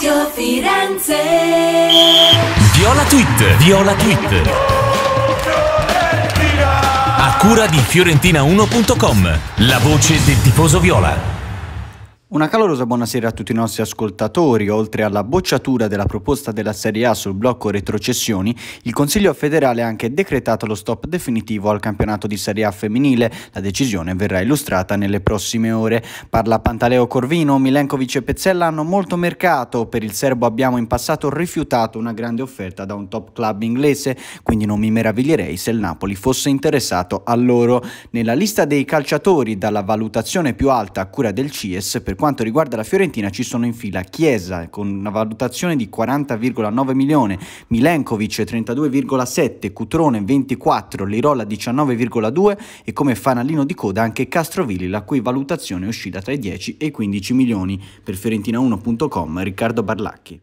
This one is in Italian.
Radio Firenze. Viola Tweet. Viola Tweet. A cura di Fiorentina1.com. La voce del tifoso Viola. Una calorosa buonasera a tutti i nostri ascoltatori. Oltre alla bocciatura della proposta della Serie A sul blocco retrocessioni, il Consiglio federale ha anche decretato lo stop definitivo al campionato di Serie A femminile. La decisione verrà illustrata nelle prossime ore. Parla Pantaleo Corvino, Milenkovic e Pezzella hanno molto mercato. Per il serbo abbiamo in passato rifiutato una grande offerta da un top club inglese, quindi non mi meraviglierei se il Napoli fosse interessato a loro. Nella lista dei calciatori dalla valutazione più alta a cura del CIES per quanto quanto riguarda la Fiorentina ci sono in fila Chiesa con una valutazione di 40,9 milioni, Milenkovic 32,7, Cutrone 24, Lirola 19,2 e come fanalino di coda anche Castrovilli la cui valutazione è uscita tra i 10 e i 15 milioni. Per fiorentina1.com Riccardo Barlacchi.